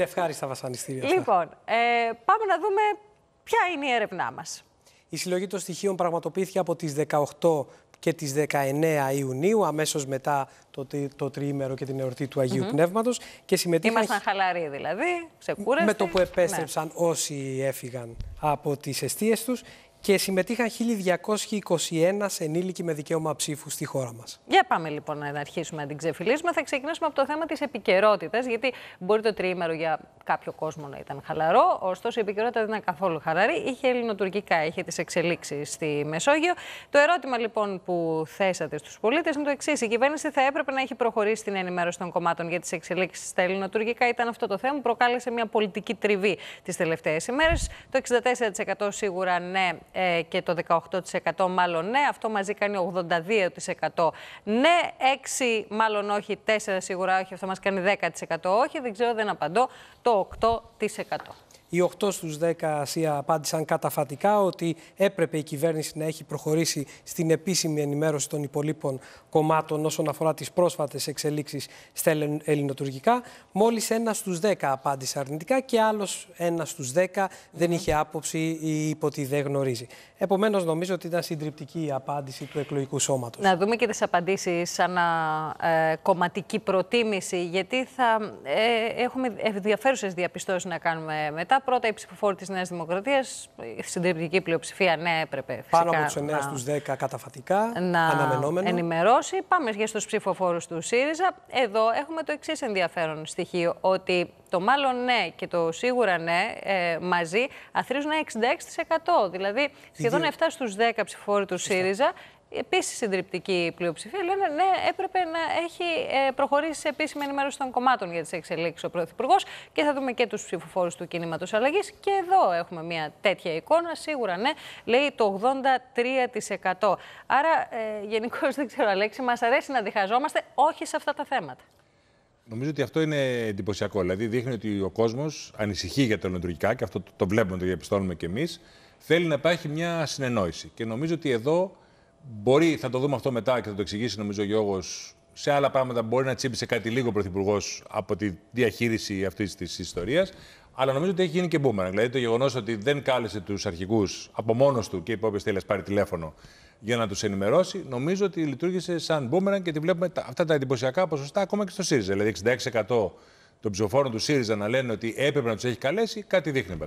είναι ευχάριστα βασανιστήρια. Λοιπόν, ε, πάμε να δούμε ποια είναι η έρευνά μας. Η συλλογή των στοιχείων πραγματοποιήθηκε από τις 18 και τις 19 Ιουνίου, αμέσως μετά το, το τριήμερο και την εορτή του Αγίου mm Πνεύματος. Και Ήμασταν χαλαροί δηλαδή, ξεκούραστοι. Με το που ναι. επέστρεψαν όσοι έφυγαν από τις αιστείες τους και συμμετείχαν 1.221 ενήλικοι με δικαίωμα ψήφου στη χώρα μας. Για πάμε λοιπόν να αρχίσουμε να την ξεφυλίσουμε. Θα ξεκινήσουμε από το θέμα της επικαιρότητας, γιατί μπορεί το τριήμερο για κάποιο κόσμο να ήταν χαλαρό. Ωστόσο, η επικαιρότητα δεν ήταν καθόλου χαλαρή. Είχε ελληνοτουρκικά, είχε τις εξελίξεις στη Μεσόγειο. Το ερώτημα λοιπόν που θέσατε στους πολίτες είναι το εξής. Η κυβέρνηση θα έπρεπε να έχει προχωρήσει την ενημέρωση των κομμάτων για τις εξελίξεις στα ελληνοτουρκικά. Ήταν αυτό το θέμα που προκάλεσε μια πολιτική τριβή τις τελευταίες ημέρες. Το 64% σίγουρα ναι ε, και το 18% μάλλον ναι. Αυτό μαζί κάνει 82% ναι. 6 μάλλον όχι, 4 σίγουρα όχι. Αυτό μας κάνει 10% όχι. Δεν ξέρω, δεν απαντώ. Το 8%. Οι 8 στους 10 ΑΣΙΑ απάντησαν καταφατικά ότι έπρεπε η κυβέρνηση να έχει προχωρήσει στην επίσημη ενημέρωση των υπολείπων κομμάτων όσον αφορά τις πρόσφατες εξελίξεις στα ελληνοτουρκικά. Μόλις ένα στους 10 απάντησε αρνητικά και άλλος ένα στους 10 δεν είχε άποψη ή είπε ότι δεν γνωρίζει. Επομένως νομίζω ότι ήταν συντριπτική η απάντηση του εκλογικού σώματος. Να δούμε και τις απαντήσεις σαν ε, κομματική προτίμηση γιατί θα ε, έχουμε ενδιαφέρουσες διαπιστώσεις να κάνουμε μετά. Πρώτα οι ψηφοφόροι της Νέας Δημοκρατίας, η συντριπτική πλειοψηφία, ναι, έπρεπε. Φυσικά, Πάνω από τους 9 να... στου 10 καταφατικά, να αναμενόμενο. ενημερώσει. Πάμε για στους ψηφοφόρους του ΣΥΡΙΖΑ. Εδώ έχουμε το εξής ενδιαφέρον στοιχείο, ότι το μάλλον ναι και το σίγουρα ναι ε, μαζί αθρίζουν 66%. Δηλαδή σχεδόν 7 στου 10 ψηφοφόροι του ΣΥΡΙΖΑ επίσης συντριπτική πλειοψηφία λένε ναι, έπρεπε να έχει ε, προχωρήσει σε επίσημη ενημέρωση των κομμάτων για τις εξελίξεις ο Πρωθυπουργός και θα δούμε και τους ψηφοφόρους του κινήματος αλλαγής. Και εδώ έχουμε μια τέτοια εικόνα. Σίγουρα ναι, λέει το 83%. Άρα, ε, γενικώς δεν ξέρω, Αλέξη, μας αρέσει να διχαζόμαστε όχι σε αυτά τα θέματα. Νομίζω ότι αυτό είναι εντυπωσιακό. Δηλαδή, δείχνει ότι ο κόσμος ανησυχεί για τα νοοτρογικά και αυτό το βλέπουμε, το διαπιστώνουμε κι εμείς. Θέλει να υπάρχει μια συνεννόηση. Και νομίζω ότι εδώ Μπορεί, θα το δούμε αυτό μετά και θα το εξηγήσει νομίζω ο Γιώργος σε άλλα πράγματα μπορεί να τσίπησε κάτι λίγο ο Πρωθυπουργός από τη διαχείριση αυτής της ιστορίας. Αλλά νομίζω ότι έχει γίνει και μπούμερα. Δηλαδή το γεγονός ότι δεν κάλεσε τους αρχηγού από μόνος του και είπε: Όποιο θέλεις, πάρει τηλέφωνο για να τους ενημερώσει, νομίζω ότι λειτουργήσε σαν μπούμερα και τη βλέπουμε αυτά τα εντυπωσιακά ποσοστά ακόμα και στο ΣΥΡΙΖΑ. Δηλαδή 66% των ψηφοφόρων του ΣΥΡΙΖΑ να λένε ότι έπρεπε να τους έχει καλέσει, κάτι δείχνει, εν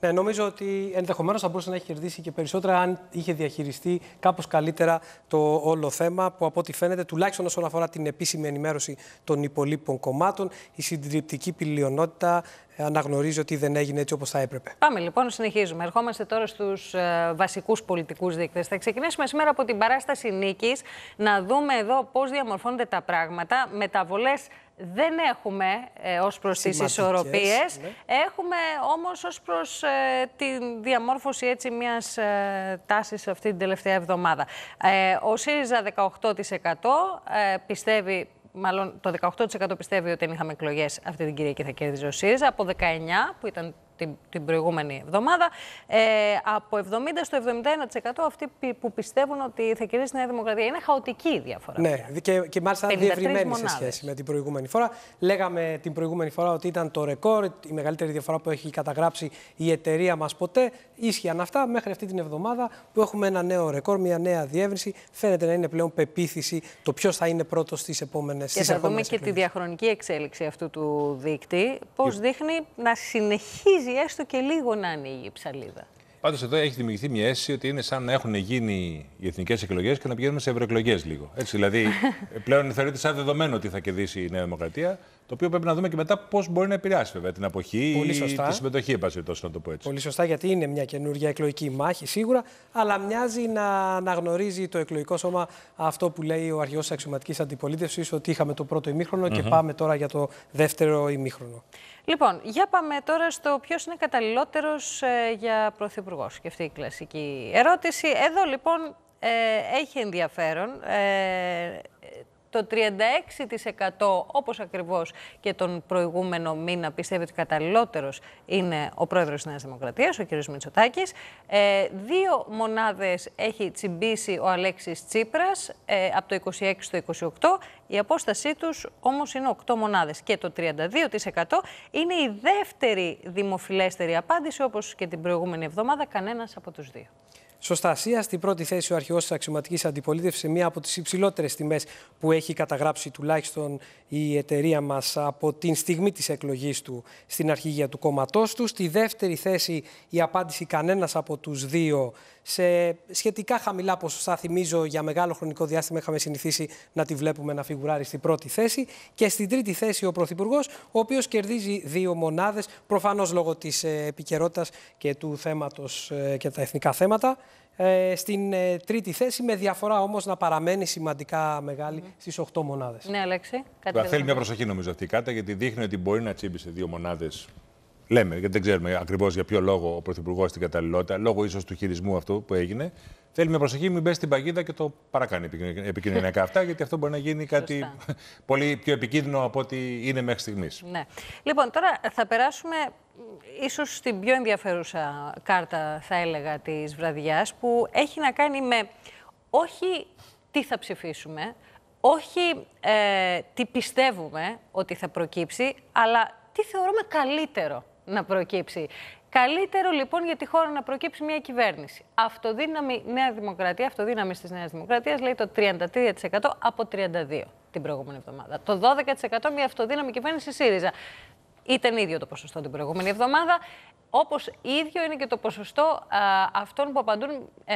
ναι, νομίζω ότι ενδεχομένως θα μπορούσε να έχει κερδίσει και περισσότερα αν είχε διαχειριστεί κάπως καλύτερα το όλο θέμα, που από ό,τι φαίνεται, τουλάχιστον όσον αφορά την επίσημη ενημέρωση των υπολείπων κομμάτων, η συντριπτική πλειονότητα ε, αναγνωρίζει ότι δεν έγινε έτσι όπως θα έπρεπε. Πάμε λοιπόν, συνεχίζουμε. Ερχόμαστε τώρα στους ε, βασικούς πολιτικούς δείκτες. Θα ξεκινήσουμε σήμερα από την παράσταση νίκης, να δούμε εδώ πώς διαμορφώνονται τα πράγματα, μεταβολές δεν έχουμε ε, ως προς τις ισορροπίες, ναι. έχουμε όμως ως προς ε, τη διαμόρφωση έτσι μιας ε, τάσης αυτή την τελευταία εβδομάδα. Ε, ο ΣΥΡΙΖΑ 18% ε, πιστεύει Μάλλον το 18% πιστεύει ότι αν είχαμε εκλογές αυτή την Κυριακή θα κέρδιζε ο ΣΥΡΙΖΑ. Από 19% που ήταν την, την προηγούμενη εβδομάδα. Ε, από 70% στο 71% αυτοί που πιστεύουν ότι θα κερδίσει η Νέα Δημοκρατία. Είναι χαοτική η διαφορά. Ναι, και, και μάλιστα διευρυμένη σε σχέση με την προηγούμενη φορά. Λέγαμε την προηγούμενη φορά ότι ήταν το ρεκόρ, η μεγαλύτερη διαφορά που έχει καταγράψει η εταιρεία μας ποτέ. Ίσχυαν αυτά μέχρι αυτή την εβδομάδα που έχουμε ένα νέο ρεκόρ, μια νέα διεύρυνση. Φαίνεται να είναι πλέον πεποίθηση το ποιος θα είναι πρώτος στις επόμενες Και θα δούμε και τη διαχρονική εξέλιξη αυτού του δείκτη. Πώς δείχνει να συνεχίζει έστω και λίγο να ανοίγει η ψαλίδα. Πάντως εδώ έχει δημιουργηθεί μια αίσθηση ότι είναι σαν να έχουν γίνει οι εθνικές εκλογές και να πηγαίνουμε σε ευρωεκλογές λίγο. Έτσι, δηλαδή πλέον θεωρείται σαν δεδομένο ότι θα κερδίσει η Νέα Δημοκρατία. Το οποίο πρέπει να δούμε και μετά πώς μπορεί να επηρεάσει βέβαια την αποχή Πολύ ή τη συμμετοχή, εν να το πω έτσι. Πολύ σωστά, γιατί είναι μια καινούργια εκλογική μάχη σίγουρα, αλλά μοιάζει να αναγνωρίζει το εκλογικό σώμα αυτό που λέει ο αρχηγός της αξιωματικής αντιπολίτευσης, ότι είχαμε το πρώτο ημίχρονο και πάμε τώρα για το δεύτερο ημίχρονο. Λοιπόν, για πάμε τώρα στο ποιος είναι καταλληλότερος ε, για πρωθυπουργός. Και αυτή η κλασική ερώτηση. Εδώ λοιπόν ε, έχει ενδιαφέρον. Ε, το 36% όπως ακριβώς και τον προηγούμενο μήνα πιστεύει ότι καταλληλότερος είναι ο πρόεδρος της Νέας Δημοκρατίας, ο κ. Μητσοτάκης. Ε, δύο μονάδες έχει τσιμπήσει ο Αλέξης Τσίπρας ε, από το 26% στο 28%. Η απόστασή τους όμως είναι 8 μονάδες και το 32% είναι η δεύτερη δημοφιλέστερη απάντηση όπως και την προηγούμενη εβδομάδα κανένας από τους δύο. Σωστασία στην πρώτη θέση ο αρχηγός της αξιωματικής αντιπολίτευσης, μία από τις υψηλότερες τιμές που έχει καταγράψει τουλάχιστον η εταιρεία μας από την στιγμή της εκλογής του στην αρχηγία του κόμματός του. Στη δεύτερη θέση η απάντηση κανένας από τους δύο σε σχετικά χαμηλά ποσοστά. Θυμίζω για μεγάλο χρονικό διάστημα είχαμε συνηθίσει να τη βλέπουμε να φιγουράρει στην πρώτη θέση. Και στην τρίτη θέση ο Πρωθυπουργός, ο οποίος κερδίζει δύο μονάδες, προφανώς λόγω της ε, επικαιρότητας και του θέματος ε, και τα εθνικά θέματα. Ε, στην τρίτη θέση, με διαφορά όμως να παραμένει σημαντικά μεγάλη στι 8 μονάδες. Ναι, Αλέξη. θέλει μια προσοχή νομίζω αυτή η κάρτα, γιατί δείχνει ότι μπορεί να τσίμπησε δύο μονάδες λέμε, γιατί δεν ξέρουμε ακριβώς για ποιο λόγο ο Πρωθυπουργός την καταλληλότητα, λόγω ίσως του χειρισμού αυτού που έγινε. Θέλει με προσοχή, μην μπε στην παγίδα και το παρακάνει επικοινωνιακά αυτά, γιατί αυτό μπορεί να γίνει κάτι πολύ πιο επικίνδυνο από ό,τι είναι μέχρι στιγμής. Ναι. Λοιπόν, τώρα θα περάσουμε ίσως στην πιο ενδιαφέρουσα κάρτα, θα έλεγα, της βραδιάς, που έχει να κάνει με όχι τι θα ψηφίσουμε, όχι ε, τι πιστεύουμε ότι θα προκύψει, αλλά τι θεωρούμε καλύτερο να προκύψει. Καλύτερο λοιπόν για τη χώρα να προκύψει μια κυβέρνηση. Αυτοδύναμη Νέα Δημοκρατία, αυτοδύναμη της Νέας Δημοκρατίας λέει το 33% από 32% την προηγούμενη εβδομάδα. Το 12% μια αυτοδύναμη κυβέρνηση ΣΥΡΙΖΑ ήταν ίδιο το ποσοστό την προηγούμενη εβδομάδα. Όπως ίδιο είναι και το ποσοστό α, αυτών που απαντούν ε,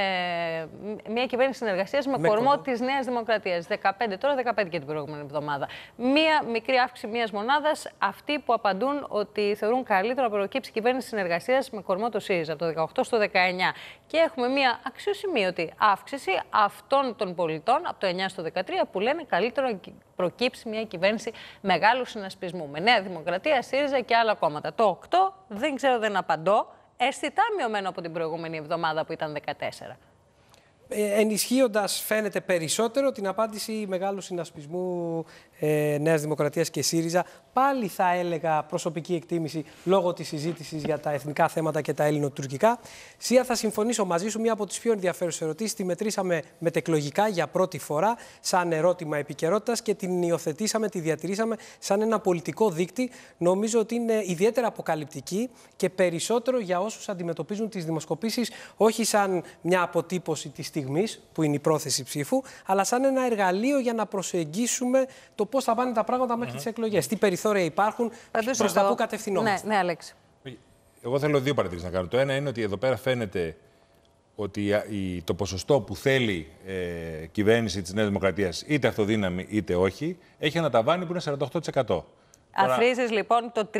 μια κυβέρνηση συνεργασίας με, με κορμό της Νέας Δημοκρατίας. 15 τώρα, 15 και την προηγούμενη εβδομάδα. Μία μικρή αύξηση μιας μονάδας. Αυτοί που απαντούν ότι θεωρούν καλύτερο να προκύψει κυβέρνηση συνεργασίας με κορμό το ΣΥΡΙΖΑ από το 18 στο 19. Και έχουμε μία αξιοσημείωτη αύξηση αυτών των πολιτών από το 9 στο 13 που λένε καλύτερο προκύψει μια κυβέρνηση μεγάλου συνασπισμού. Με Νέα Δημοκρατία, ΣΥΡΙΖΑ και άλλα κόμματα. Το 8 δεν ξέρω, δεν απαντώ. Αισθητά μειωμένο από την προηγούμενη εβδομάδα που ήταν 14. Ε, ενισχύοντας φαίνεται περισσότερο την απάντηση μεγάλου συνασπισμού ε, Νέας Δημοκρατίας και ΣΥΡΙΖΑ. Πάλι θα έλεγα προσωπική εκτίμηση λόγω της συζήτησης για τα εθνικά θέματα και τα ελληνοτουρκικά. Σία, θα συμφωνήσω μαζί σου. Μία από τις πιο ενδιαφέρουσες ερωτήσεις τη μετρήσαμε μετεκλογικά για πρώτη φορά, σαν ερώτημα επικαιρότητας και την υιοθετήσαμε, τη διατηρήσαμε σαν ένα πολιτικό δείκτη. Νομίζω ότι είναι ιδιαίτερα αποκαλυπτική και περισσότερο για όσους αντιμετωπίζουν τις δημοσκοπήσεις όχι σαν μια αποτύπωση της στιγμής, που είναι η πρόθεση ψήφου, αλλά σαν ένα εργαλείο για να προσεγγίσουμε το πώς θα πάνε τα πράγματα μέχρι mm-hmm. τις εκλογές. Τι περιθώρια υπάρχουν, προς τα πού κατευθυνόμαστε. Ναι, ναι, Αλέξη. Εγώ θέλω δύο παρατηρήσεις να κάνω. Το ένα είναι ότι εδώ πέρα φαίνεται ότι το ποσοστό που θέλει ε, κυβέρνηση της Νέας Δημοκρατίας, είτε αυτοδύναμη είτε όχι, έχει ένα ταβάνι που είναι 48%. Αφρίζει λοιπόν το 33, το 33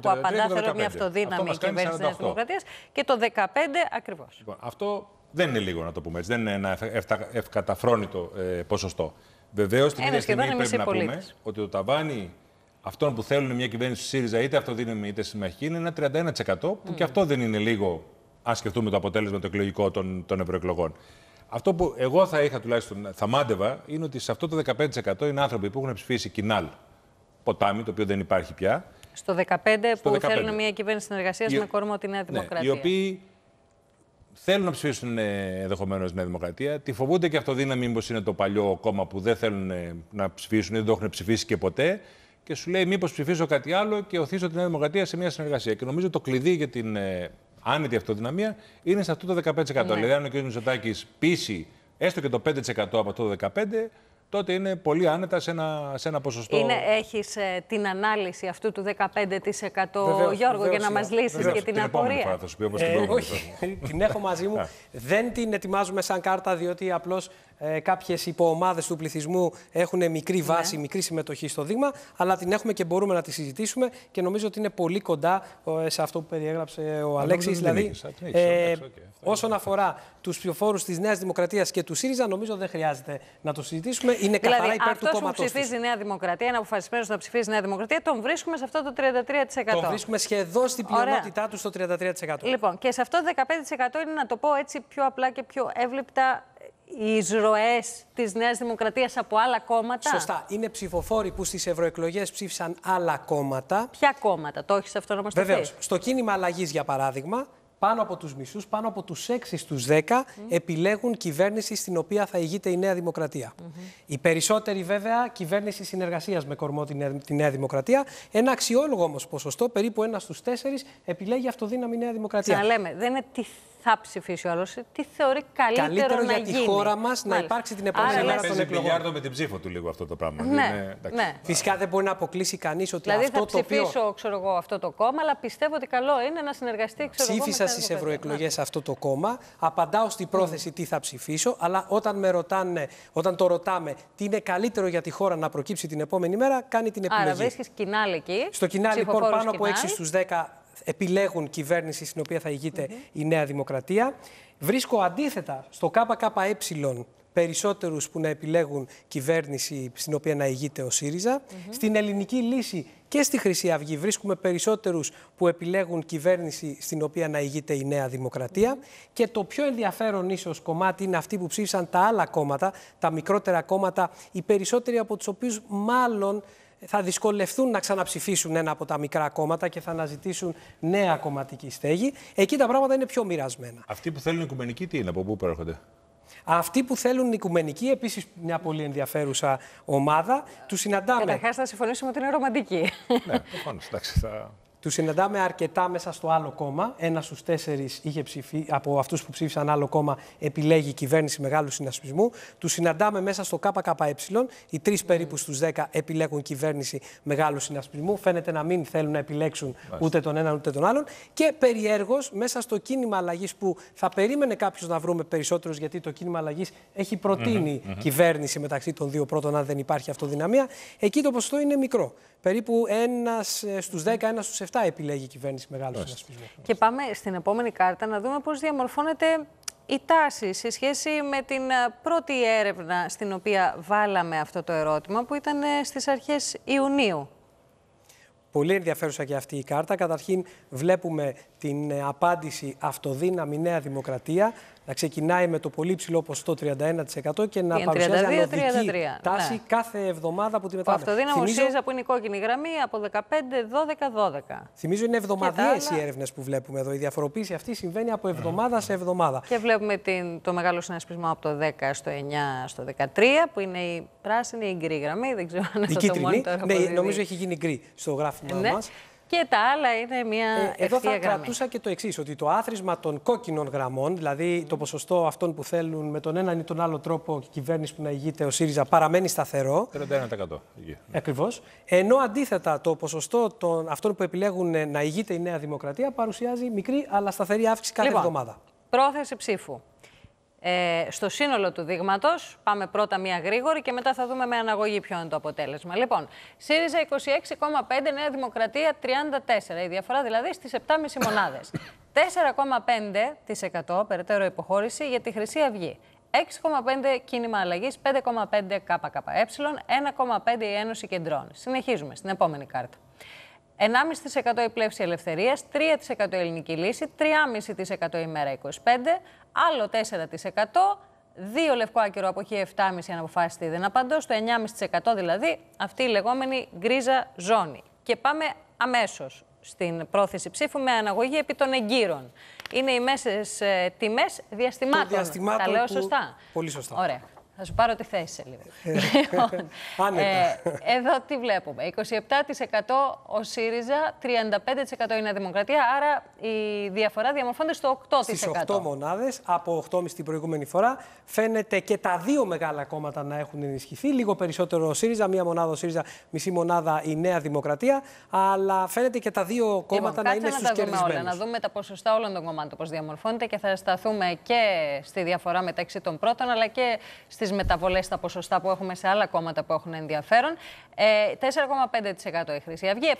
που απαντά θέλω μια αυτοδύναμη κυβέρνηση της Νέας Δημοκρατίας και το 15 ακριβώς. Λοιπόν, αυτό δεν είναι λίγο να το πούμε έτσι. Δεν είναι ένα ευκαταφρόνητο ε, ποσοστό. Βεβαίως, την ίδια στιγμή πρέπει να πούμε ότι το ταβάνι αυτών που θέλουν μια κυβέρνηση του ΣΥΡΙΖΑ, είτε αυτοδύναμη είτε συμμαχή, είναι ένα 31%, που mm. και αυτό δεν είναι λίγο, αν σκεφτούμε το αποτέλεσμα το εκλογικό των, των ευρωεκλογών. Αυτό που εγώ θα είχα τουλάχιστον, θα μάντευα, είναι ότι σε αυτό το 15% είναι άνθρωποι που έχουν ψηφίσει κοινάλ ποτάμι, το οποίο δεν υπάρχει πια. Στο 15% που 15. θέλουν μια κυβέρνηση συνεργασίας με κόρμο τη Νέα ναι, Δημοκρατία θέλουν να ψηφίσουν ε, ενδεχομένως Νέα Δημοκρατία. Τη φοβούνται και αυτοδύναμη, μήπως είναι το παλιό κόμμα που δεν θέλουν ε, να ψηφίσουν ή δεν το έχουν ψηφίσει και ποτέ. Και σου λέει, μήπως ψηφίσω κάτι άλλο και οθήσω τη Νέα Δημοκρατία σε μια συνεργασία. Και νομίζω το κλειδί για την ε, άνετη αυτοδυναμία είναι σε αυτό το 15%. Ναι. Δηλαδή, αν ο κ. Μητσοτάκης πείσει έστω και το 5% από αυτό το 15%, τότε είναι πολύ άνετα σε ένα, σε ένα ποσοστό. Είναι, έχεις ε, την ανάλυση αυτού του 15% Γιώργο για να μας λύσεις βεβαίως, και την, την απορία. Φορά, θα σου πει, όπως ε, την όχι, την έχω μαζί μου. δεν την ετοιμάζουμε σαν κάρτα διότι απλώς ε, κάποιες υποομάδες του πληθυσμού έχουν μικρή ναι. βάση, ναι. μικρή συμμετοχή στο δείγμα, αλλά την έχουμε και μπορούμε να τη συζητήσουμε και νομίζω ότι είναι πολύ κοντά ε, σε αυτό που περιέγραψε ο Αλέξη. Δηλαδή, ε, όσον αφορά τους ψηφοφόρους της Νέας Δημοκρατίας και του ΣΥΡΙΖΑ, νομίζω δεν χρειάζεται να το συζητήσουμε. Είναι δηλαδή, καθαρά υπέρ του κόμματο. Αν ψηφίζει η Νέα Δημοκρατία, είναι αποφασισμένος να ψηφίζει η Νέα Δημοκρατία, τον βρίσκουμε σε αυτό το 33%. Τον βρίσκουμε σχεδόν στην πλειονότητά του στο 33%. Λοιπόν, και σε αυτό το 15% είναι να το πω έτσι πιο απλά και πιο εύληπτα οι εισρωέ της Νέας Δημοκρατίας από άλλα κόμματα. Σωστά. Είναι ψηφοφόροι που στις ευρωεκλογές ψήφισαν άλλα κόμματα. Ποια κόμματα, το έχεις αυτό να μας πει. Βεβαίω. Στο κίνημα αλλαγής, για παράδειγμα, πάνω από τους μισούς, πάνω από τους 6 στου 10 επιλέγουν κυβέρνηση στην οποία θα ηγείται η Νέα Δημοκρατία. Mm -hmm. Οι περισσότεροι, βέβαια, κυβέρνηση συνεργασίας με κορμό τη Νέα, Δημοκρατία. Ένα αξιόλογο όμως ποσοστό, περίπου ένας στους 4, επιλέγει αυτοδύναμη Νέα Δημοκρατία. Ξαναλέμε, δεν είναι θα ψηφίσει ο άλλος, τι θεωρεί καλύτερο, καλύτερο να για τη χώρα μας να υπάρξει την επόμενη μέρα των εκλογών. με την ψήφο του λίγο αυτό το πράγμα. Ναι, δηλαδή, ναι. Φυσικά δεν μπορεί να αποκλείσει κανείς ότι δηλαδή, αυτό θα ψηφίσω, ξέρω εγώ, αυτό το κόμμα, αλλά πιστεύω ότι καλό είναι να συνεργαστεί. Ξέρω Ψήφισα στι ευρωεκλογές ναι. αυτό το κόμμα. Απαντάω στην πρόθεση τι θα ψηφίσω, αλλά όταν, με ρωτάνε, όταν το ρωτάμε τι είναι καλύτερο για τη χώρα να προκύψει την επόμενη μέρα, κάνει την επιλογή. Άρα βρίσκει κοινάλ εκεί. Στο κοινάλ λοιπόν πάνω από 6 στου 10 επιλέγουν κυβέρνηση στην οποία θα ηγειται η Νέα Δημοκρατία. Βρίσκω αντίθετα στο ΚΚΕ περισσότερους που να επιλέγουν κυβέρνηση στην οποία να ηγείται ο ΣΥΡΙΖΑ. Στην ελληνική λύση και στη Χρυσή Αυγή βρίσκουμε περισσότερους που επιλέγουν κυβέρνηση στην οποία να ηγείται η Νέα Και το πιο ενδιαφέρον ίσως κομμάτι είναι αυτοί που ψήφισαν τα άλλα κόμματα, τα μικρότερα κόμματα, οι περισσότεροι από τους οποίους μάλλον θα δυσκολευτούν να ξαναψηφίσουν ένα από τα μικρά κόμματα και θα αναζητήσουν νέα κομματική στέγη. Εκεί τα πράγματα είναι πιο μοιρασμένα. Αυτοί που θέλουν οικουμενική, τι είναι, από πού προέρχονται. Αυτοί που θέλουν οικουμενική, επίσης μια πολύ ενδιαφέρουσα ομάδα, τους συναντάμε. Καταρχάς, θα συμφωνήσουμε ότι είναι ρομαντική. Ναι, προφανώς. Εντάξει, θα... Του συναντάμε αρκετά μέσα στο άλλο κόμμα. Ένα στους τέσσερις από αυτούς που ψήφισαν άλλο κόμμα επιλέγει η κυβέρνηση μεγάλου συνασπισμού. Του συναντάμε μέσα στο ΚΚΕ. Οι τρεις ναι. περίπου στους δέκα επιλέγουν κυβέρνηση μεγάλου συνασπισμού. Φαίνεται να μην θέλουν να επιλέξουν ούτε τον έναν ούτε τον άλλον. Και περιέργως μέσα στο κίνημα αλλαγής που θα περίμενε κάποιος να βρούμε περισσότερους, γιατί το κίνημα αλλαγής έχει προτείνει mm -hmm. κυβέρνηση μεταξύ των δύο πρώτων, αν δεν υπάρχει αυτοδυναμία. Εκεί το ποσοστό είναι μικρό. Περίπου ένας ε, στους δέκα, ένας στους αυτά επιλέγει η κυβέρνηση μεγάλου συνασπισμού. Και πάμε στην επόμενη κάρτα να δούμε πώς διαμορφώνεται η τάση σε σχέση με την ε, πρώτη έρευνα στην οποία βάλαμε αυτό το ερώτημα που ήταν ε, στις αρχές Ιουνίου. Πολύ ενδιαφέρουσα και αυτή η κάρτα. Καταρχήν βλέπουμε την ε, απάντηση «Αυτοδύναμη Νέα Δημοκρατία» να ξεκινάει με το πολύ ψηλό ποσοστό 31% και να παρουσιάζει ανωδική τάση ναι. κάθε εβδομάδα από τη Αυτό Αυτοδύναμο Θυμίζω... ΣΥΡΙΖΑ που είναι η κόκκινη γραμμή από 15, 12, 12. Θυμίζω είναι εβδομαδιαίε οι έρευνες που βλέπουμε εδώ. Η διαφοροποίηση αυτή συμβαίνει από εβδομάδα σε εβδομάδα. Και βλέπουμε την, το μεγάλο συνασπισμό από το 10 στο 9 στο 13 που είναι η πράσινη ή η γκρι γραμμή. Δεν ξέρω αν η κίτρινη, ναι, νομίζω έχει γίνει γκρι στο γράφημα ναι. μας. Και τα άλλα είναι μια ε, Εδώ θα κρατούσα και το εξής, ότι το άθροισμα των κόκκινων γραμμών, δηλαδή το ποσοστό αυτών που θέλουν με τον έναν ή τον άλλο τρόπο η κυβέρνηση που να ηγείται ο ΣΥΡΙΖΑ παραμένει σταθερό. 31%. Ναι. Ακριβώς. Ενώ αντίθετα το ποσοστό των αυτών που επιλέγουν ε, να ηγείται η Νέα Δημοκρατία παρουσιάζει μικρή αλλά σταθερή αύξηση κάθε λοιπόν, εβδομάδα. Πρόθεση ψήφου ε, στο σύνολο του δείγματος. Πάμε πρώτα μία γρήγορη και μετά θα δούμε με αναγωγή ποιο είναι το αποτέλεσμα. Λοιπόν, ΣΥΡΙΖΑ 26,5, Νέα Δημοκρατία 34. Η διαφορά δηλαδή στις 7,5 μονάδε. 4,5% περαιτέρω υποχώρηση για τη Χρυσή Αυγή. 6,5 κίνημα αλλαγής, 5,5 ΚΚΕ, 1,5 η Ένωση Κεντρών. Συνεχίζουμε στην επόμενη κάρτα. 1,5% η πλεύση ελευθερίας, 3% η ελληνική λύση, 3,5% η μέρα 25, άλλο 4%. 2 λευκό άκυρο από εκεί 7,5 αν αποφάσιστε δεν απαντώ, στο 9,5% δηλαδή αυτή η λεγόμενη γκρίζα ζώνη. Και πάμε αμέσως στην πρόθεση ψήφου με αναγωγή επί των εγκύρων. Είναι οι μέσες τιμέ διαστημάτων. διαστημάτων Τα λέω σωστά. Πολύ σωστά. Ωραία. Θα σου πάρω τη θέση σε λίγο. Ε, εδώ τι βλέπουμε. 27% ο ΣΥΡΙΖΑ, 35% η Δημοκρατία, άρα η διαφορά διαμορφώνεται στο 8%. Στις 8 μονάδες, από 8,5 την προηγούμενη φορά, φαίνεται και τα δύο μεγάλα κόμματα να έχουν ενισχυθεί. Λίγο περισσότερο ο ΣΥΡΙΖΑ, μία μονάδα ο ΣΥΡΙΖΑ, μισή μονάδα η Νέα Δημοκρατία, αλλά φαίνεται και τα δύο λοιπόν, κόμματα να είναι στους κερδισμένους. Όλα, να δούμε τα ποσοστά όλων των κομμάτων πώς διαμορφώνεται και θα σταθούμε και στη διαφορά μεταξύ των πρώτων, αλλά και στη στις μεταβολές στα ποσοστά που έχουμε σε άλλα κόμματα που έχουν ενδιαφέρον. 4,5% ε, η Χρυσή Αυγή,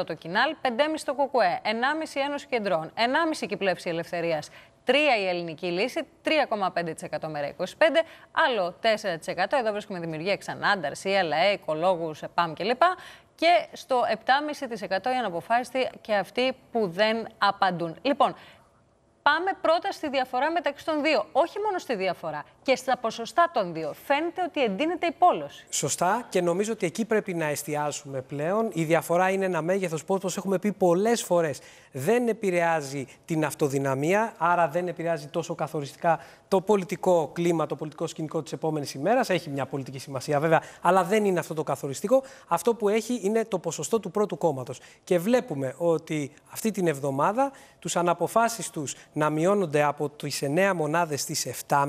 7% το Κινάλ, 5,5% το ΚΚΕ, 1,5% η Ένωση Κεντρών, 1,5% η Ελευθερίας, 3 η ελληνική λύση, 3,5% μέρα 25, άλλο 4%. Εδώ βρίσκουμε δημιουργία Ξανάνταρ, ΣΥΑΛΑΕ, Οικολόγους, ΕΠΑΜ κλπ. Και στο 7,5% οι αναποφάσιστοι και αυτοί που δεν απαντούν. Λοιπόν, Πάμε πρώτα στη διαφορά μεταξύ των δύο. Όχι μόνο στη διαφορά, και στα ποσοστά των δύο. Φαίνεται ότι εντείνεται η πόλωση. Σωστά και νομίζω ότι εκεί πρέπει να εστιάσουμε πλέον. Η διαφορά είναι ένα μέγεθος που, όπως έχουμε πει πολλές φορές, δεν επηρεάζει την αυτοδυναμία, άρα δεν επηρεάζει τόσο καθοριστικά το πολιτικό κλίμα, το πολιτικό σκηνικό της επόμενης ημέρας. Έχει μια πολιτική σημασία βέβαια, αλλά δεν είναι αυτό το καθοριστικό. Αυτό που έχει είναι το ποσοστό του πρώτου κόμματος. Και βλέπουμε ότι αυτή την εβδομάδα τους αναποφάσεις τους να μειώνονται από τις 9 μονάδες στις 7,5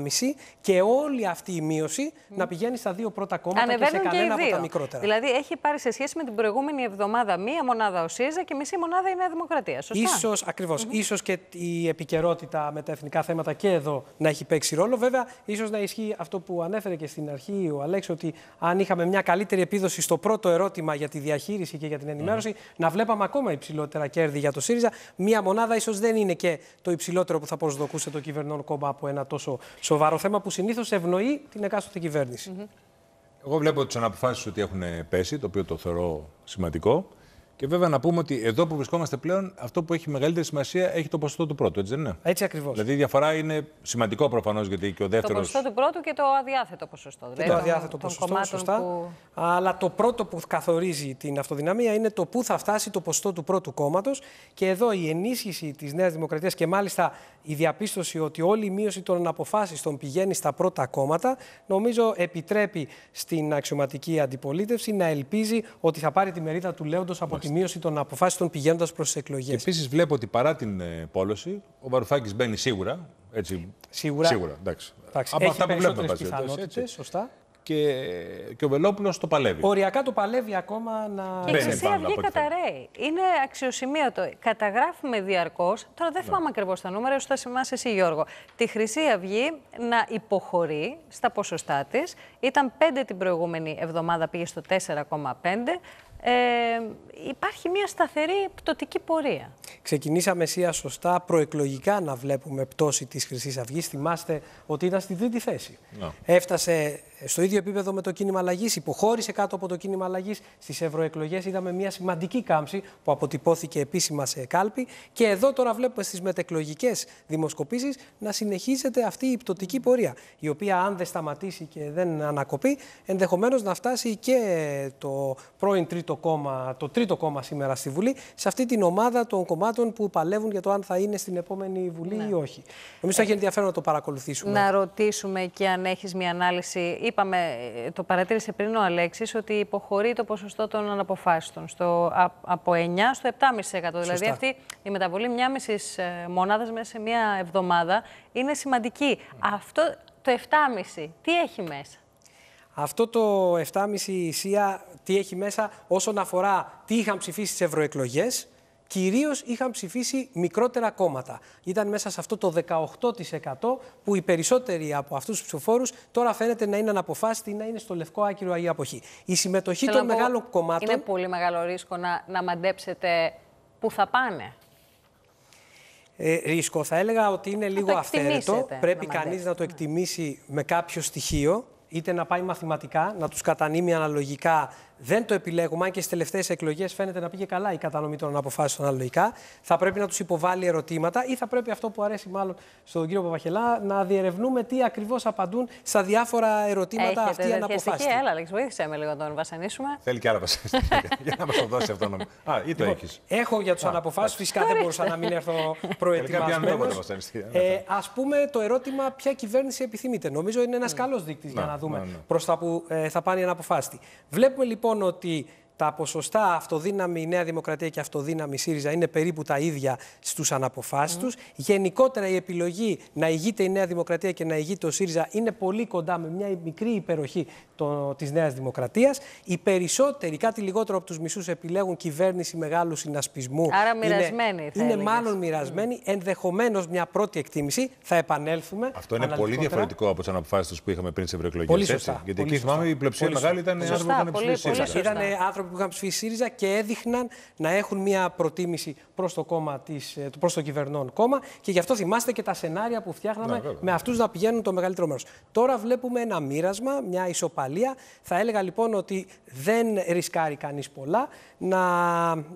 και όλη αυτή η μείωση mm. να πηγαίνει στα δύο πρώτα κόμματα Ανεβαίνουν και σε κανένα και από τα μικρότερα. Δηλαδή έχει πάρει σε σχέση με την προηγούμενη εβδομάδα μία μονάδα ο ΣΥΡΙΖΑ και μισή μονάδα η Νέα Δημοκρατία. Σωστά. Ίσως, ακριβώς, mm -hmm. ίσως και η επικαιρότητα με τα εθνικά θέματα και εδώ να έχει παίξει ρόλο. Βέβαια, ίσως να ισχύει αυτό που ανέφερε και στην αρχή ο Αλέξη, ότι αν είχαμε μια καλύτερη επίδοση στο πρώτο ερώτημα για τη διαχείριση και για την ενημέρωση, mm να βλέπαμε ακόμα υψηλότερα κέρδη για το ΣΥΡΙΖΑ. Μία μονάδα ίσως δεν είναι και το υψηλότερο ψηλότερο που θα προσδοκούσε το κυβερνών κόμμα από ένα τόσο σοβαρό θέμα που συνήθως ευνοεί την εκάστοτε κυβέρνηση. Εγώ βλέπω τι αναποφάσει ότι έχουν πέσει, το οποίο το θεωρώ σημαντικό. Και βέβαια να πούμε ότι εδώ που βρισκόμαστε πλέον, αυτό που έχει μεγαλύτερη σημασία έχει το ποσοστό του πρώτου, έτσι δεν είναι. Έτσι ακριβώς. Δηλαδή η διαφορά είναι σημαντικό προφανώς γιατί και ο δεύτερο. Το ποσοστό του πρώτου και το αδιάθετο ποσοστό. Δηλαδή, το αδιάθετο ποσοστό, σωστά. Που... Αλλά το πρώτο που καθορίζει την αυτοδυναμία είναι το πού θα φτάσει το ποσοστό του πρώτου κόμματος. Και εδώ η ενίσχυση της Νέας Δημοκρατίας και μάλιστα η διαπίστωση ότι όλη η μείωση των αποφάσεων πηγαίνει στα πρώτα κόμματα, νομίζω επιτρέπει στην αξιωματική αντιπολίτευση να ελπίζει ότι θα πάρει τη μερίδα του λέοντος από τη μείωση των αποφάσεων πηγαίνοντας προς τις εκλογές. Επίσης, βλέπω ότι παρά την ε, πόλωση, ο Βαρουφάκης μπαίνει σίγουρα. Έτσι, σίγουρα. σίγουρα εντάξει. Εντάξει, Από αυτά που βλέπουμε πιθανότητε, σωστά. Και, και ο Βελόπουλος το παλεύει. Οριακά το παλεύει ακόμα να. Και η Χρυσή Αυγή καταραίει. Είναι αξιοσημείωτο. Καταγράφουμε διαρκώς. Τώρα δεν ναι. θυμάμαι ακριβώς τα νούμερα, ίσως τα θυμάσαι εσύ, Γιώργο. Τη Χρυσή Αυγή να υποχωρεί στα ποσοστά της. Ήταν 5 την προηγούμενη εβδομάδα, πήγε στο 4,5. Ε, υπάρχει μια σταθερή πτωτική πορεία. Ξεκινήσαμε σία σωστά προεκλογικά να βλέπουμε πτώση της χρυσής αυγής. Θυμάστε ότι ήταν στη τρίτη θέση. Ναι. Έφτασε στο ίδιο επίπεδο με το κίνημα αλλαγής, υποχώρησε κάτω από το κίνημα αλλαγής. Στις ευρωεκλογές είδαμε μια σημαντική κάμψη που αποτυπώθηκε επίσημα σε κάλπη. Και εδώ τώρα βλέπουμε στις μετεκλογικές δημοσκοπήσεις να συνεχίζεται αυτή η πτωτική πορεία, η οποία αν δεν σταματήσει και δεν ανακοπεί, ενδεχομένως να φτάσει και το πρώην τρίτο κόμμα, το τρίτο κόμμα σήμερα στη Βουλή, σε αυτή την ομάδα των κομμάτων που παλεύουν για το αν θα είναι στην επόμενη Βουλή ναι. ή όχι. Νομίζω θα έχει ε, ενδιαφέρον να το παρακολουθήσουμε. Να ρωτήσουμε και αν έχεις μια ανάλυση είπαμε, ε, το παρατήρησε πριν ο Αλέξης, ότι υποχωρεί το ποσοστό των αναποφάσιστων στο, από 9% στο 7,5%. Δηλαδή αυτή η μεταβολή μια μισής ε, μονάδας μέσα σε μια εβδομάδα είναι σημαντική. Αυτό το 7,5% τι έχει μέσα. Αυτό το 7,5% η τι έχει μέσα όσον αφορά τι είχαν ψηφίσει στις ευρωεκλογές κυρίως είχαν ψηφίσει μικρότερα κόμματα. Ήταν μέσα σε αυτό το 18% που οι περισσότεροι από αυτούς τους ψηφοφόρους τώρα φαίνεται να είναι αναποφάσιστοι ή να είναι στο λευκό άκυρο Αγία Αποχή. Η συμμετοχή Θέλω των πω, μεγάλων κομμάτων. Είναι πολύ μεγάλο ρίσκο να, να μαντέψετε πού θα πάνε. Ε, ρίσκο. Θα έλεγα ότι είναι λίγο αυθαίρετο. Πρέπει κανείς να το εκτιμήσει με κάποιο στοιχείο είτε να πάει μαθηματικά, να τους κατανείμει αναλογικά δεν το επιλέγουμε, αν και στις τελευταίες εκλογές φαίνεται να πήγε καλά η κατανομή των αποφάσεων αναλογικά. Θα πρέπει να τους υποβάλει ερωτήματα ή θα πρέπει αυτό που αρέσει μάλλον στον κύριο Παπαχελά να διερευνούμε τι ακριβώς απαντούν στα διάφορα ερωτήματα Έχετε, αυτή η αναποφάση. Έλα, ακριβω απαντουν στα διαφορα ερωτηματα βοήθησε με λίγο να τον βασανίσουμε. Θέλει και άλλα βασανίσματα. για να μας το δώσει αυτό νόμο. Α, ή το λοιπόν, έχεις. Έχω για τους αναποφάσει, φυσικά δεν μπορούσα να μην έρθω προετοιμασμένο. ε, ε Ας πούμε το ερώτημα ποια κυβέρνηση επιθυμείτε. Νομίζω είναι ένας ναι. καλός δείκτης για ναι, να δούμε ναι, προς τα που ε, θα πάνε οι αναποφάστη. Βλέπουμε λοιπόν λοιπόν ότι τα ποσοστά αυτοδύναμη η Νέα Δημοκρατία και αυτοδύναμη η ΣΥΡΙΖΑ είναι περίπου τα ίδια στους αναποφάσεις mm. Γενικότερα η επιλογή να ηγείται η Νέα Δημοκρατία και να ηγείται ο ΣΥΡΙΖΑ είναι πολύ κοντά με μια μικρή υπεροχή της Νέας Δημοκρατίας. Οι περισσότεροι, κάτι λιγότερο από τους μισούς επιλέγουν κυβέρνηση μεγάλου συνασπισμού. Άρα μοιρασμένοι. Είναι, είναι μάλλον μοιρασμένοι, mm. μια πρώτη εκτίμηση. Θα επανέλθουμε. Αυτό είναι πολύ διαφορετικό από τις αναποφάσεις που είχαμε πριν σε ευρωεκλογές. Πολύ γιατί εκεί θυμάμαι η πλειοψηφία μεγάλη ήταν άνθρωποι που άνθρωποι που είχαν ψηφίσει ΣΥΡΙΖΑ και έδειχναν να έχουν μια προτίμηση προς το, κόμμα ε, προς το κυβερνών κόμμα. Και γι' αυτό θυμάστε και τα σενάρια που φτιάχναμε ναι, με αυτούς να πηγαίνουν το μεγαλύτερο μέρος. Τώρα βλέπουμε ένα μοίρασμα, μια ισοπαλία. Θα έλεγα λοιπόν ότι δεν ρισκάρει κανείς πολλά να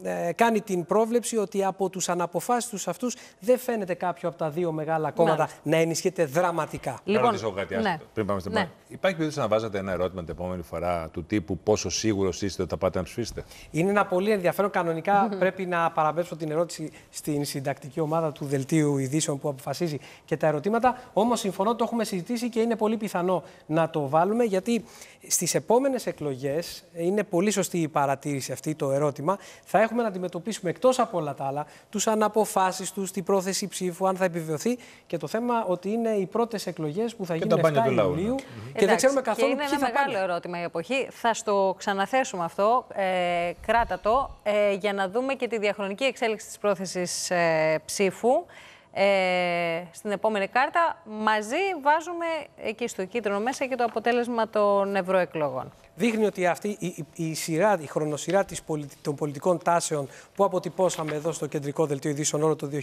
ε, κάνει την πρόβλεψη ότι από τους αναποφάσιστους αυτούς δεν φαίνεται κάποιο από τα δύο μεγάλα κόμματα ναι. να ενισχύεται δραματικά. Λοιπόν, να κάτι ναι. πριν πάμε στην ναι. Υπάρχει περίπτωση να βάζετε ένα ερώτημα την επόμενη φορά του τύπου πόσο σίγουρος είστε ότι θα πάτε είναι ένα πολύ ενδιαφέρον. Κανονικά πρέπει να παραπέμψω την ερώτηση στην συντακτική ομάδα του Δελτίου Ειδήσεων που αποφασίζει και τα ερωτήματα. Όμως συμφωνώ, το έχουμε συζητήσει και είναι πολύ πιθανό να το βάλουμε, γιατί στις επόμενες εκλογές, είναι πολύ σωστή η παρατήρηση αυτή, το ερώτημα, θα έχουμε να αντιμετωπίσουμε εκτός από όλα τα άλλα τους αναποφάσεις τους, την πρόθεση ψήφου, αν θα επιβεβαιωθεί και το θέμα ότι είναι οι πρώτες εκλογές που θα γίνουν 7 ναι. Ιουλίου. Και Εντάξει, δεν ξέρουμε καθόλου Είναι ένα μεγάλο ερώτημα η εποχή. Θα στο ξαναθέσουμε αυτό ε, κράτα ε, για να δούμε και τη διαχρονική εξέλιξη της πρόθεσης ε, ψήφου. Ε, στην επόμενη κάρτα μαζί βάζουμε εκεί στο κίτρινο μέσα και το αποτέλεσμα των ευρωεκλογών δείχνει ότι αυτή η, η, η σειρά, η χρονοσυρά της των πολιτικών τάσεων που αποτυπώσαμε εδώ στο κεντρικό δελτίο ειδήσεων όλο το 2009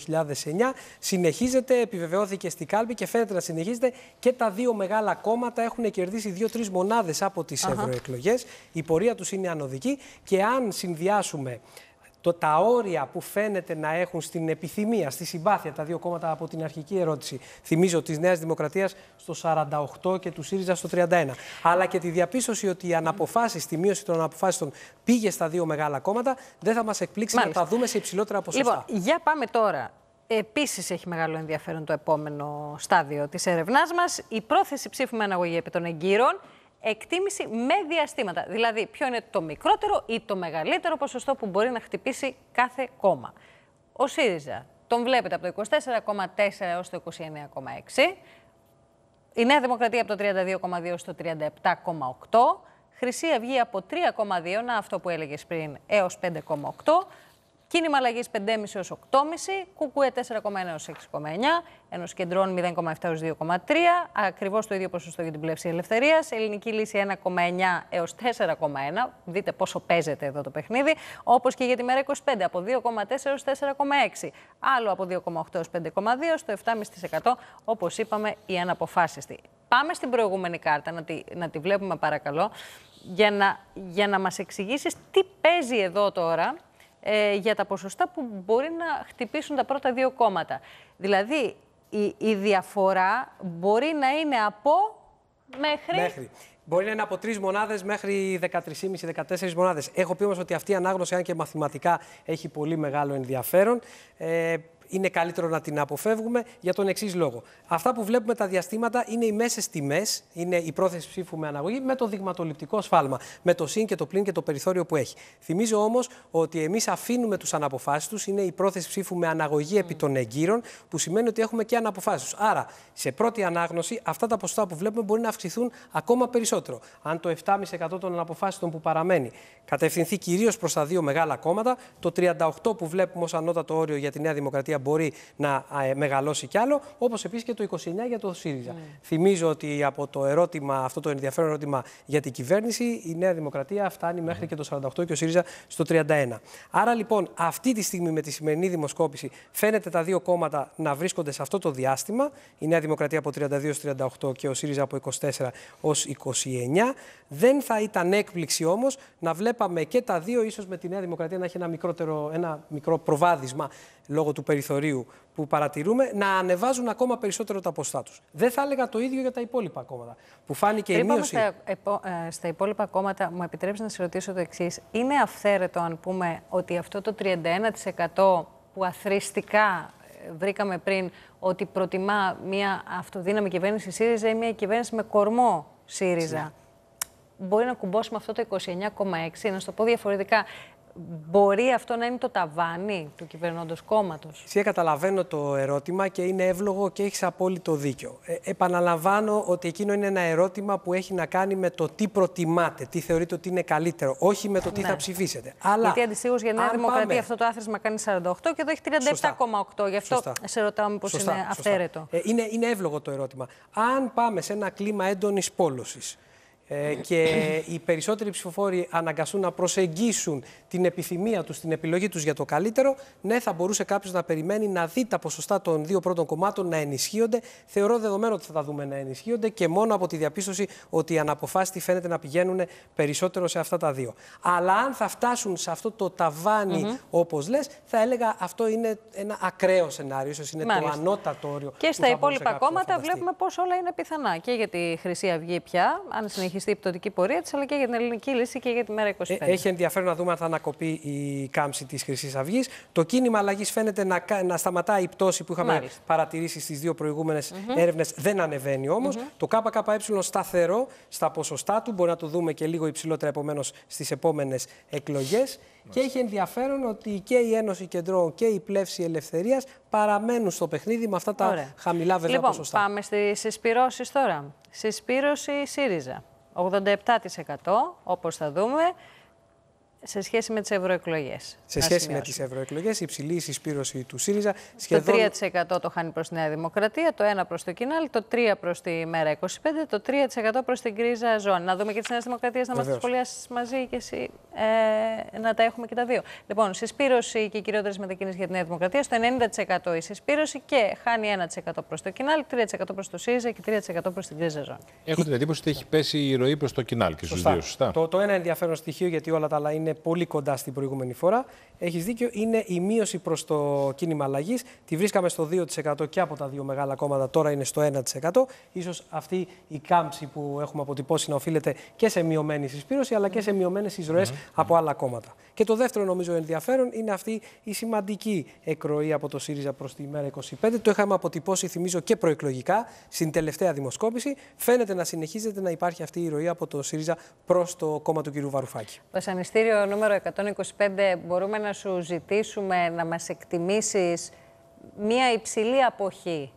συνεχίζεται, επιβεβαιώθηκε στην κάλπη και φαίνεται να συνεχίζεται και τα δύο μεγάλα κόμματα έχουν κερδίσει δύο-τρει μονάδες από τις ευρωεκλογές. Η πορεία τους είναι ανωδική και αν συνδυάσουμε το τα όρια που φαίνεται να έχουν στην επιθυμία, στη συμπάθεια, τα δύο κόμματα από την αρχική ερώτηση, θυμίζω, της Νέας Δημοκρατίας στο 48 και του ΣΥΡΙΖΑ στο 31. Αλλά και τη διαπίστωση ότι η αναποφάσει, τη μείωση των αποφάσεων πήγε στα δύο μεγάλα κόμματα, δεν θα μας εκπλήξει να τα δούμε σε υψηλότερα ποσοστά. Λοιπόν, για πάμε τώρα. Επίσης, έχει μεγάλο ενδιαφέρον το επόμενο στάδιο της έρευνάς μας. Η πρόθεση ψήφου με αναγωγή επί των εγκύρων εκτίμηση με διαστήματα. Δηλαδή, ποιο είναι το μικρότερο ή το μεγαλύτερο ποσοστό που μπορεί να χτυπήσει κάθε κόμμα. Ο ΣΥΡΙΖΑ τον βλέπετε από το 24,4 έως το 29,6. Η Νέα Δημοκρατία από το 32,2 στο 37,8. Χρυσή Αυγή από 3,2, να αυτό που έλεγες πριν, έως 5,8. Κίνημα αλλαγής 5,5 έω 8,5. Κουκουέ 4,1 έω 6,9. Ενώ κεντρών 0,7 έω 2,3. Ακριβώς το ίδιο ποσοστό για την πλεύση ελευθερίας. Ελληνική λύση 1,9 έω 4,1. Δείτε πόσο παίζεται εδώ το παιχνίδι. Όπως και για τη μέρα 25, από 2,4 έω 4,6. Άλλο από 2,8 έω 5,2. Στο 7,5% όπως είπαμε η αναποφάσιστη. Πάμε στην προηγούμενη κάρτα, να τη, να τη βλέπουμε παρακαλώ, για να, για να μας εξηγήσεις τι παίζει εδώ τώρα ε, για τα ποσοστά που μπορεί να χτυπήσουν τα πρώτα δύο κόμματα. Δηλαδή, η, η διαφορά μπορεί να είναι από μέχρι... μέχρι. Μπορεί να είναι από τρεις μονάδες μέχρι 13,5-14 μονάδες. Έχω πει όμως ότι αυτή η ανάγνωση, αν και μαθηματικά, έχει πολύ μεγάλο ενδιαφέρον. Ε, είναι καλύτερο να την αποφεύγουμε για τον εξής λόγο. Αυτά που βλέπουμε τα διαστήματα είναι οι μέσες τιμές, είναι η πρόθεση ψήφου με αναγωγή, με το δειγματοληπτικό σφάλμα. Με το συν και το πλήν και το περιθώριο που έχει. Θυμίζω όμως ότι εμείς αφήνουμε τους αναποφάσεις τους είναι η πρόθεση ψήφου με αναγωγή επί mm. των εγκύρων, που σημαίνει ότι έχουμε και τους. Άρα, σε πρώτη ανάγνωση, αυτά τα ποσοστά που βλέπουμε μπορεί να αυξηθούν ακόμα περισσότερο. Αν το 7,5% των αναποφάσεων που παραμένει κατευθυνθεί κυρίως προς τα δύο μεγάλα κόμματα, το 38% που βλέπουμε ως ανώτατο όριο για τη Νέα Δημοκρατία μπορεί να ε, μεγαλώσει κι άλλο, όπως επίσης και το 29 για το ΣΥΡΙΖΑ. Ναι. Θυμίζω ότι από το ερώτημα, αυτό το ενδιαφέρον ερώτημα για την κυβέρνηση, η Νέα Δημοκρατία φτάνει ναι. μέχρι και το 48 και ο ΣΥΡΙΖΑ στο 31. Άρα λοιπόν, αυτή τη στιγμή με τη σημερινή δημοσκόπηση, φαίνεται τα δύο κόμματα να βρίσκονται σε αυτό το διάστημα. Η Νέα Δημοκρατία από 32 38 και ο ΣΥΡΙΖΑ από 24 ω 29. Δεν θα ήταν έκπληξη όμως να βλέπαμε και τα δύο, ίσως με τη Νέα Δημοκρατία να έχει ένα, μικρότερο, ένα μικρό προβάδισμα λόγω του περιθωρίου που παρατηρούμε, να ανεβάζουν ακόμα περισσότερο τα ποστά τους. Δεν θα έλεγα το ίδιο για τα υπόλοιπα κόμματα. Που φάνηκε η μείωση. Στα, επο, ε, στα υπόλοιπα κόμματα, μου επιτρέψεις να σε ρωτήσω το εξής. Είναι αυθαίρετο, αν πούμε, ότι αυτό το 31% που αθρηστικά ε, βρήκαμε πριν ότι προτιμά μια αυτοδύναμη κυβέρνηση ΣΥΡΙΖΑ ή μια κυβέρνηση με κορμό ΣΥΡΙΖΑ. Μπορεί να κουμπώσουμε αυτό το 29,6, να στο πω διαφορετικά. Μπορεί αυτό να είναι το ταβάνι του κυβερνώντος κόμματος. Εσύ καταλαβαίνω το ερώτημα και είναι εύλογο και έχεις απόλυτο δίκιο. Ε, επαναλαμβάνω ότι εκείνο είναι ένα ερώτημα που έχει να κάνει με το τι προτιμάτε, τι θεωρείτε ότι είναι καλύτερο, όχι με το τι ναι. θα ψηφίσετε. Αλλά, Γιατί αντισύγως για Νέα Δημοκρατία αυτό το άθροισμα κάνει 48 και εδώ έχει 37,8. Γι' αυτό σε ρωτάω μήπως είναι αυθαίρετο. Ε, είναι, είναι εύλογο το ερώτημα. Αν πάμε σε ένα κλίμα έντονης πόλωσης, ε, και οι περισσότεροι ψηφοφόροι αναγκαστούν να προσεγγίσουν την επιθυμία τους, την επιλογή τους για το καλύτερο, ναι, θα μπορούσε κάποιος να περιμένει να δει τα ποσοστά των δύο πρώτων κομμάτων να ενισχύονται. Θεωρώ δεδομένο ότι θα τα δούμε να ενισχύονται και μόνο από τη διαπίστωση ότι οι αναποφάσιστοι φαίνεται να πηγαίνουν περισσότερο σε αυτά τα δύο. Αλλά αν θα φτάσουν σε αυτό το ταβάνι, mm -hmm. όπως λες, θα έλεγα αυτό είναι ένα ακραίο σενάριο, ίσως είναι το ανώτατο όριο. Και στα υπόλοιπα κόμματα βλέπουμε πώς όλα είναι πιθανά. Και για τη Χρυσή Αυγή πια, αν συνεχίσει συνεχιστεί η πτωτική πορεία της, αλλά και για την ελληνική λύση και για τη μέρα 25. Ε, έχει ενδιαφέρον να δούμε αν θα ανακοπεί η κάμψη της Χρυσής Αυγής. Το κίνημα αλλαγής φαίνεται να, να σταματάει η πτώση που είχαμε Μάλιστα. παρατηρήσει στις δύο προηγούμενες mm έρευνες. Δεν ανεβαίνει όμως. Mm -hmm. Το ΚΚΕ σταθερό στα ποσοστά του. Μπορεί να το δούμε και λίγο υψηλότερα επομένως στις επόμενες εκλογές. Και έχει ενδιαφέρον ότι και η Ένωση Κεντρών και η Πλεύση Ελευθερίας παραμένουν στο παιχνίδι με αυτά τα χαμηλά βέβαια λοιπόν, ποσοστά. Πάμε στις συσπυρώσει τώρα. Συσπήρωση ΣΥΡΙΖΑ. 87% όπως θα δούμε σε σχέση με τις ευρωεκλογές. Σε σχέση με τις ευρωεκλογές, η υψηλή συσπήρωση του ΣΥΡΙΖΑ. Σχεδόν... Το 3% το χάνει προς τη Νέα Δημοκρατία, το 1 προς το Κινάλ, το 3 προς τη Μέρα 25, το 3% προς την κρίζα ζώνη. Να δούμε και τις Νέα Δημοκρατία να μας τις σχολιάσεις μαζί και εσύ ε, να τα έχουμε και τα δύο. Λοιπόν, συσπήρωση και κυριότερες μετακινήσεις για τη Νέα Δημοκρατία, στο 90% η συσπήρωση και χάνει 1% προς το Κινάλ, 3% προς το ΣΥΡΙΖΑ και 3% προς την κρίζα ζώνη. Έχω την εντύπωση ότι έχει πέσει η ροή προς το Κινάλ και στους δύο. Σωστά. Το, το ένα ενδιαφέρον στοιχείο, γιατί όλα τα άλλα είναι πολύ κοντά στην προηγούμενη φορά. Έχεις δίκιο, είναι η μείωση προς το κίνημα αλλαγής. Τη βρίσκαμε στο 2% και από τα δύο μεγάλα κόμματα, τώρα είναι στο 1%. σω αυτή η κάμψη που έχουμε αποτυπώσει να οφείλεται και σε μειωμένη συσπήρωση, αλλά και σε μειωμένες εισρωές από άλλα κόμματα. Και το δεύτερο, νομίζω, ενδιαφέρον είναι αυτή η σημαντική εκροή από το ΣΥΡΙΖΑ προς τη μέρα 25. Το είχαμε αποτυπώσει, θυμίζω, και προεκλογικά στην τελευταία δημοσκόπηση. Φαίνεται να συνεχίζεται να υπάρχει αυτή η ροή από το ΣΥΡΙΖΑ προς το κόμμα του κ. Βαρουφάκη στο νούμερο 125 μπορούμε να σου ζητήσουμε να μας εκτιμήσεις μία υψηλή αποχή.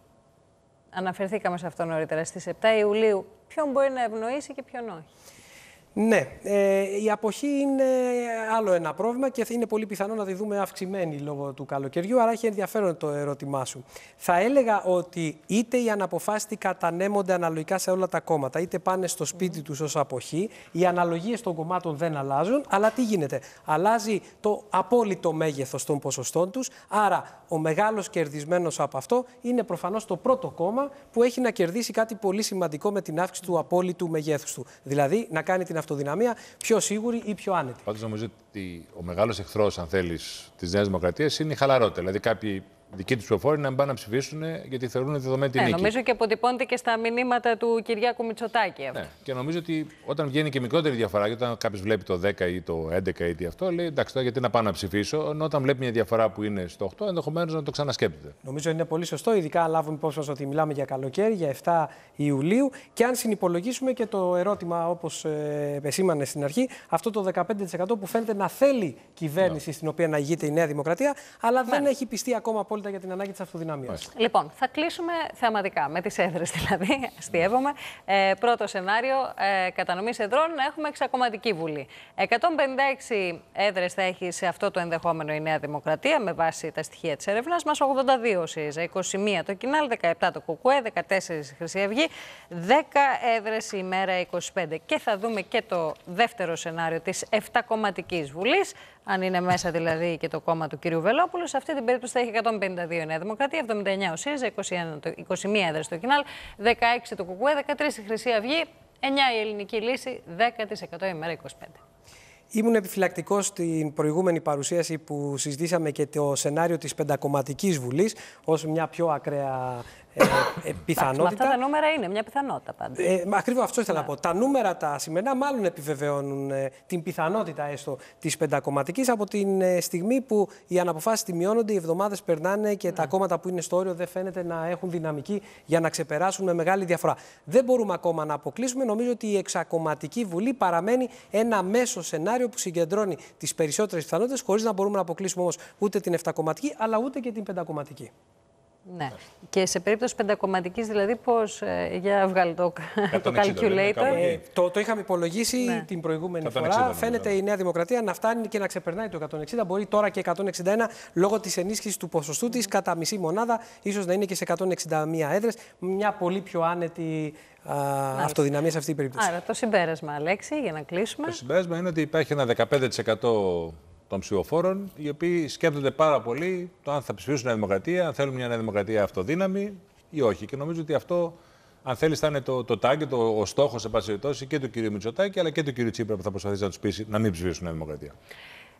Αναφερθήκαμε σε αυτό νωρίτερα, στις 7 Ιουλίου. Ποιον μπορεί να ευνοήσει και ποιον όχι. Ναι, ε, η αποχή είναι άλλο ένα πρόβλημα και είναι πολύ πιθανό να τη δούμε αυξημένη λόγω του καλοκαιριού, άρα έχει ενδιαφέρον το ερώτημά σου. Θα έλεγα ότι είτε οι αναποφάσιστοι κατανέμονται αναλογικά σε όλα τα κόμματα, είτε πάνε στο σπίτι τους ως αποχή, οι αναλογίες των κομμάτων δεν αλλάζουν, αλλά τι γίνεται. Αλλάζει το απόλυτο μέγεθος των ποσοστών τους, άρα ο μεγάλος κερδισμένος από αυτό είναι προφανώς το πρώτο κόμμα που έχει να κερδίσει κάτι πολύ σημαντικό με την αύξηση του απόλυτου μεγέθους του. Δηλαδή να κάνει την αυτοδυναμία πιο σίγουρη ή πιο άνετη. Πάντως νομίζω ότι ο μεγάλος εχθρός αν θέλεις, της Νέας Δημοκρατίας είναι η πιο ανετη παντω νομιζω οτι ο Δηλαδή κάποιοι Δική του ψηφοφόρη να μην πάνε να ψηφίσουν γιατί θεωρούν δεδομένη την ναι, νίκη. Νομίζω και αποτυπώνεται και στα μηνύματα του Κυριάκου Μητσοτάκη. Αυτό. Ναι, και νομίζω ότι όταν βγαίνει και μικρότερη διαφορά, γιατί όταν κάποιος βλέπει το 10 ή το 11 ή αυτό, λέει εντάξει τώρα γιατί να πάω να ψηφίσω, ενώ όταν βλέπει μια διαφορά που είναι στο 8, ενδεχομένως να το ξανασκέπτεται. Νομίζω είναι πολύ σωστό, ειδικά αν λάβουμε υπόψη ότι μιλάμε για καλοκαίρι, για 7 Ιουλίου και αν συνυπολογίσουμε και το ερώτημα όπως ε, επεσήμανε στην αρχή, αυτό το 15% που φαίνεται να θέλει κυβέρνηση ναι. στην οποία να ηγείται η Νέα Δημοκρατία, αλλά ναι. δεν έχει πιστεί ακόμα πολύ για την ανάγκη της αυτοδυναμίας. Λοιπόν, θα κλείσουμε θεαματικά, με τις έδρες δηλαδή. Αστείευομαι. Ε, πρώτο σενάριο, ε, κατανομή εδρών, έχουμε εξακομματική βουλή. 156 έδρες θα έχει σε αυτό το ενδεχόμενο η Νέα Δημοκρατία με βάση τα στοιχεία της έρευνας μας. 82 ο ΣΥΡΙΖΑ, 21 το Κινάλ, 17 το ΚΟΚΟΕ, 14 η Χρυσή Αυγή, 10 έδρες η μέρα 25. Και θα δούμε και το δεύτερο σενάριο της 7 κομματική βουλής αν είναι μέσα δηλαδή και το κόμμα του κυρίου Βελόπουλου, σε αυτή την περίπτωση θα έχει 152 η Νέα Δημοκρατία, 79 ο ΣΥΡΙΖΑ, 21, 21 στο Κινάλ, 16 το ΚΚΕ, 13 η Χρυσή Αυγή, 9 η Ελληνική Λύση, 10% η ημέρα 25. Ήμουν επιφυλακτικός στην προηγούμενη παρουσίαση που συζητήσαμε και το σενάριο της πεντακομματικής βουλής ως μια πιο ακραία ε, ε πιθανότητα. Αυτά τα νούμερα είναι μια πιθανότητα πάντα. Ε, Ακριβώς αυτό ήθελα να ναι. πω. Τα νούμερα τα σημερινά μάλλον επιβεβαιώνουν ε, την πιθανότητα έστω της πεντακομματικής από την ε, στιγμή που οι αναποφάσεις τιμιώνονται, μειώνονται, οι εβδομάδες περνάνε και τα ναι. κόμματα που είναι στο όριο δεν φαίνεται να έχουν δυναμική για να ξεπεράσουν με μεγάλη διαφορά. Δεν μπορούμε ακόμα να αποκλείσουμε. Νομίζω ότι η εξακομματική βουλή παραμένει ένα μέσο σενάριο που συγκεντρώνει τις περισσότερες πιθανότητες, χωρίς να μπορούμε να αποκλείσουμε όμως ούτε την εφτακομματική αλλά ούτε και την πεντακομματική. Ναι. Και σε περίπτωση πεντακομματικής, δηλαδή, πώς. Ε, για βγάλει το, το calculator. Ε, το, το είχαμε υπολογίσει ναι. την προηγούμενη 160, φορά. Ναι, Φαίνεται ναι. η Νέα Δημοκρατία να φτάνει και να ξεπερνάει το 160. Μπορεί τώρα και 161 λόγω της ενίσχυσης του ποσοστού της κατά μισή μονάδα, ίσως να είναι και σε 161 έδρες. Μια πολύ πιο άνετη αυτοδυναμία σε αυτή την περίπτωση. Άρα το συμπέρασμα, Αλέξη, για να κλείσουμε. Το συμπέρασμα είναι ότι υπάρχει ένα 15% των ψηφοφόρων, οι οποίοι σκέφτονται πάρα πολύ το αν θα ψηφίσουν Νέα Δημοκρατία, αν θέλουν μια Νέα Δημοκρατία αυτοδύναμη ή όχι. Και νομίζω ότι αυτό, αν θέλεις, θα είναι το, το το, ο στόχος, σε πάση και του κ. Μητσοτάκη, αλλά και του κ. Τσίπρα που θα προσπαθήσει να τους πείσει να μην ψηφίσουν Νέα Δημοκρατία.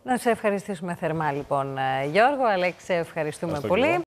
Να σε ευχαριστήσουμε θερμά, λοιπόν, ε, Γιώργο. Αλέξη, ευχαριστούμε πολύ.